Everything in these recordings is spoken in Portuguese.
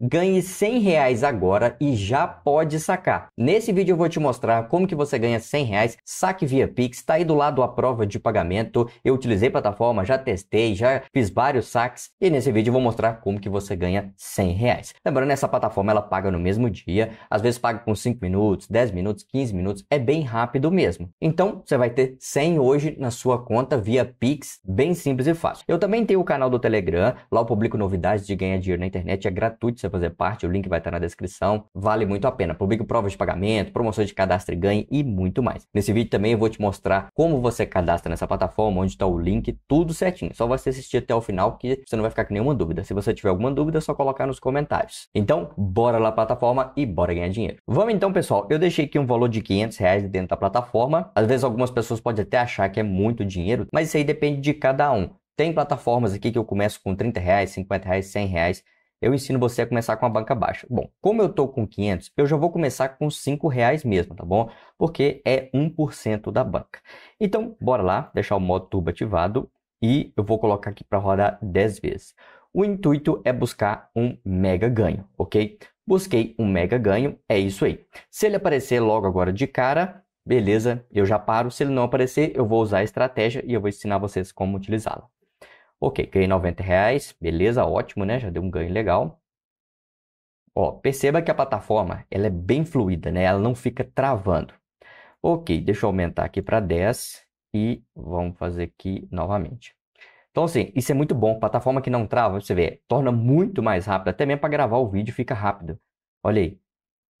Ganhe 100 reais agora e já pode sacar. Nesse vídeo eu vou te mostrar como que você ganha 100 reais, saque via Pix, tá aí do lado a prova de pagamento. Eu utilizei plataforma, já testei, já fiz vários saques e nesse vídeo eu vou mostrar como que você ganha 100 reais. Lembrando, essa plataforma ela paga no mesmo dia, às vezes paga com 5 minutos, 10 minutos, 15 minutos, é bem rápido mesmo. Então você vai ter 100 hoje na sua conta via Pix, bem simples e fácil. Eu também tenho o canal do Telegram, lá eu publico novidades de ganhar dinheiro na internet, é gratuito, você fazer parte, o link vai estar na descrição. Vale muito a pena. Publique provas de pagamento, promoções de cadastro e ganho e muito mais. Nesse vídeo também eu vou te mostrar como você cadastra nessa plataforma, onde está o link, tudo certinho. Só você assistir até o final que você não vai ficar com nenhuma dúvida. Se você tiver alguma dúvida, é só colocar nos comentários. Então, bora lá plataforma e bora ganhar dinheiro. Vamos então, pessoal. Eu deixei aqui um valor de 500 reais dentro da plataforma. Às vezes algumas pessoas podem até achar que é muito dinheiro, mas isso aí depende de cada um. Tem plataformas aqui que eu começo com 30 reais, 50 reais, 100 reais eu ensino você a começar com a banca baixa. Bom, como eu estou com 500, eu já vou começar com 5 reais mesmo, tá bom? Porque é 1% da banca. Então, bora lá, deixar o modo turbo ativado e eu vou colocar aqui para rodar 10 vezes. O intuito é buscar um mega ganho, ok? Busquei um mega ganho, é isso aí. Se ele aparecer logo agora de cara, beleza, eu já paro. Se ele não aparecer, eu vou usar a estratégia e eu vou ensinar vocês como utilizá-la. Ok, ganhei 90 reais, beleza, ótimo, né? Já deu um ganho legal. Ó, perceba que a plataforma ela é bem fluida, né? Ela não fica travando. Ok, deixa eu aumentar aqui para 10 e vamos fazer aqui novamente. Então, assim, isso é muito bom. Plataforma que não trava, você vê, torna muito mais rápido. Até mesmo para gravar o vídeo fica rápido. Olha aí,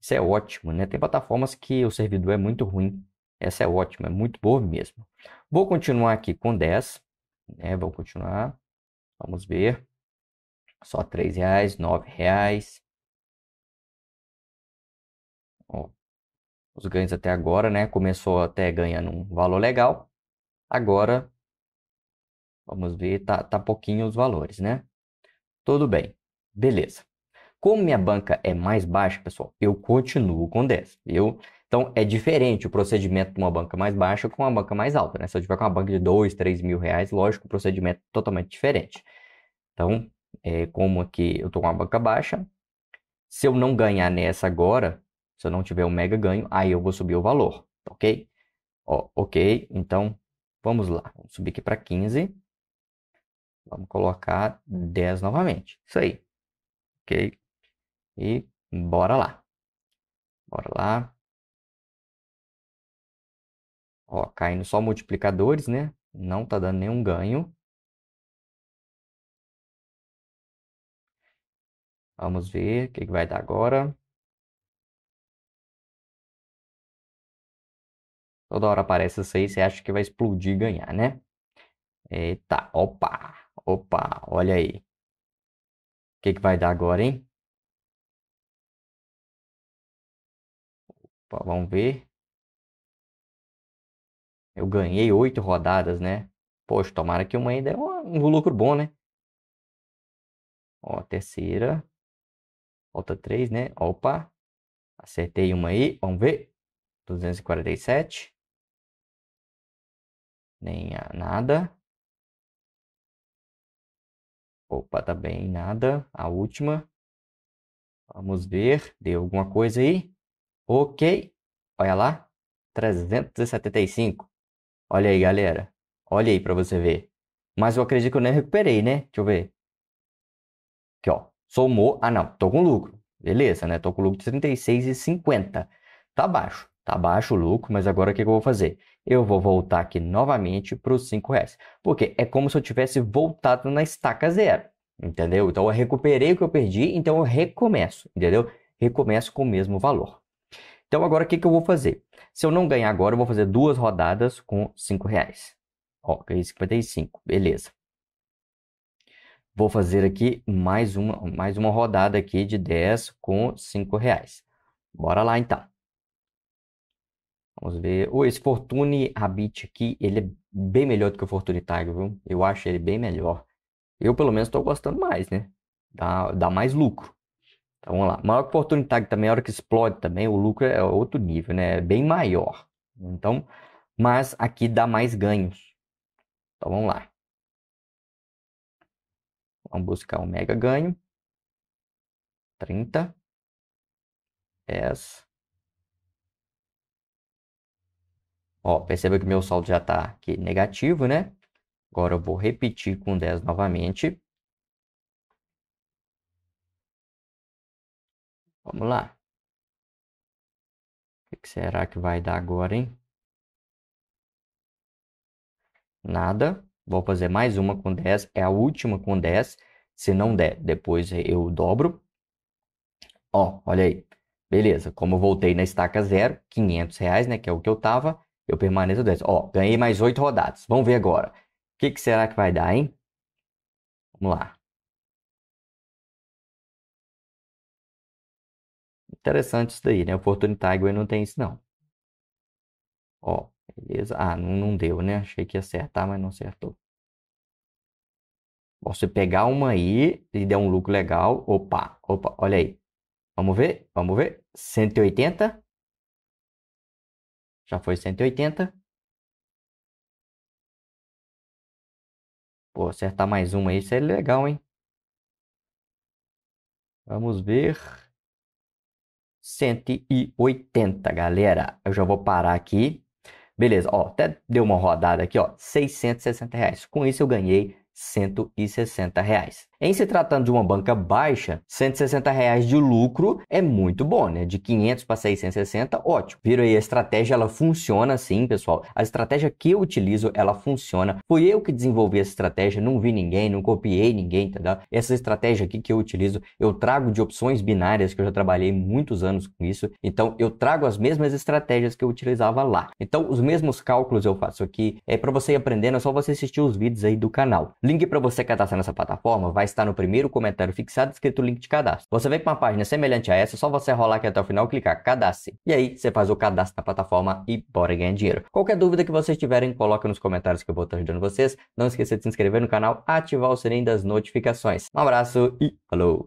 isso é ótimo, né? Tem plataformas que o servidor é muito ruim. Essa é ótima, é muito boa mesmo. Vou continuar aqui com 10 né? Vamos continuar. Vamos ver. Só três reais, nove reais. Ó, os ganhos até agora, né? Começou até ganhando um valor legal. Agora, vamos ver, tá, tá pouquinho os valores, né? Tudo bem, beleza. Como minha banca é mais baixa, pessoal, eu continuo com 10. Eu, então, é diferente o procedimento de uma banca mais baixa com uma banca mais alta. Né? Se eu tiver com uma banca de 2, 3 mil reais, lógico, o procedimento é totalmente diferente. Então, é, como aqui eu estou com uma banca baixa, se eu não ganhar nessa agora, se eu não tiver um mega ganho, aí eu vou subir o valor, ok? Ó, ok, então vamos lá, vamos subir aqui para 15. Vamos colocar 10 novamente, isso aí, ok? E bora lá. Bora lá. Ó, caindo só multiplicadores, né? Não tá dando nenhum ganho. Vamos ver o que, que vai dar agora. Toda hora aparece isso aí, você acha que vai explodir e ganhar, né? Eita, opa, opa, olha aí. O que, que vai dar agora, hein? Opa, vamos ver. Eu ganhei oito rodadas, né? Poxa, tomara que uma ainda é um, um lucro bom, né? Ó, terceira. Falta três, né? Opa. Acertei uma aí. Vamos ver. 247. Nem nada. Opa, tá bem, nada. A última. Vamos ver. Deu alguma coisa aí? Ok. Olha lá. 375. Olha aí, galera. Olha aí para você ver. Mas eu acredito que eu nem recuperei, né? Deixa eu ver. Aqui, ó. Somou. Ah, não. Tô com lucro. Beleza, né? Tô com lucro de 36,50. Tá baixo. Tá baixo o lucro, mas agora o que, eu vou fazer? Eu vou voltar aqui novamente para os 5 reais. Porque é como se eu tivesse voltado na estaca zero. Entendeu? Então eu recuperei o que eu perdi, então eu recomeço. Entendeu? Recomeço com o mesmo valor. Então agora o que, que eu vou fazer? Se eu não ganhar agora, eu vou fazer duas rodadas com 5 reais. Ó, ganhei 55, beleza. Vou fazer aqui mais uma, mais uma rodada aqui de 10 com 5 reais. Bora lá então. Vamos ver. Oh, esse Fortune Habit aqui, ele é bem melhor do que o Fortune Tiger, viu? Eu acho ele bem melhor. Eu, pelo menos, estou gostando mais, né? Dá, dá mais lucro. Então vamos lá. Maior oportunidade também, a hora que explode também, o lucro é outro nível, né? É bem maior. Então, mas aqui dá mais ganhos. Então vamos lá. Vamos buscar um mega ganho. 30. 10. Ó, perceba que meu saldo já está aqui negativo, né? Agora eu vou repetir com 10 novamente. Vamos lá. O que será que vai dar agora, hein? Nada. Vou fazer mais uma com 10. É a última com 10. Se não der, depois eu dobro. Ó, olha aí. Beleza, como eu voltei na estaca zero, 500 reais, né, que é o que eu tava, eu permaneço 10. Ó, ganhei mais 8 rodadas. Vamos ver agora. O que, que será que vai dar, hein? Vamos lá. Interessante isso daí, né? Oportunidade Tiger não tem isso, não. Ó, beleza. Ah, não, não deu, né? Achei que ia acertar, mas não acertou. Você pegar uma aí e der um lucro legal. Opa, opa, olha aí. Vamos ver, vamos ver. 180. Já foi 180. Pô, acertar mais uma aí seria é legal, hein? Vamos ver. 180, galera. Eu já vou parar aqui. Beleza, ó, até deu uma rodada aqui, ó, 660 reais. Com isso eu ganhei 160 reais. Em se tratando de uma banca baixa, 160 reais de lucro é muito bom, né? De 500 para 660, ótimo. Viram aí a estratégia, ela funciona sim, pessoal. A estratégia que eu utilizo, ela funciona. Fui eu que desenvolvi essa estratégia, não vi ninguém, não copiei ninguém, tá? Essa estratégia aqui que eu utilizo, eu trago de opções binárias, que eu já trabalhei muitos anos com isso. Então, eu trago as mesmas estratégias que eu utilizava lá. Então, os mesmos cálculos eu faço aqui. É para você aprender, é só você assistir os vídeos aí do canal. Link para você cadastrar nessa plataforma vai está no primeiro comentário fixado escrito o link de cadastro. Você vem para uma página semelhante a essa, é só você rolar aqui até o final, clicar cadastre. E aí você faz o cadastro na plataforma e bora ganhar dinheiro. Qualquer dúvida que vocês tiverem, coloca nos comentários que eu vou estar ajudando vocês. Não esqueça de se inscrever no canal, ativar o sininho das notificações. Um abraço e falou!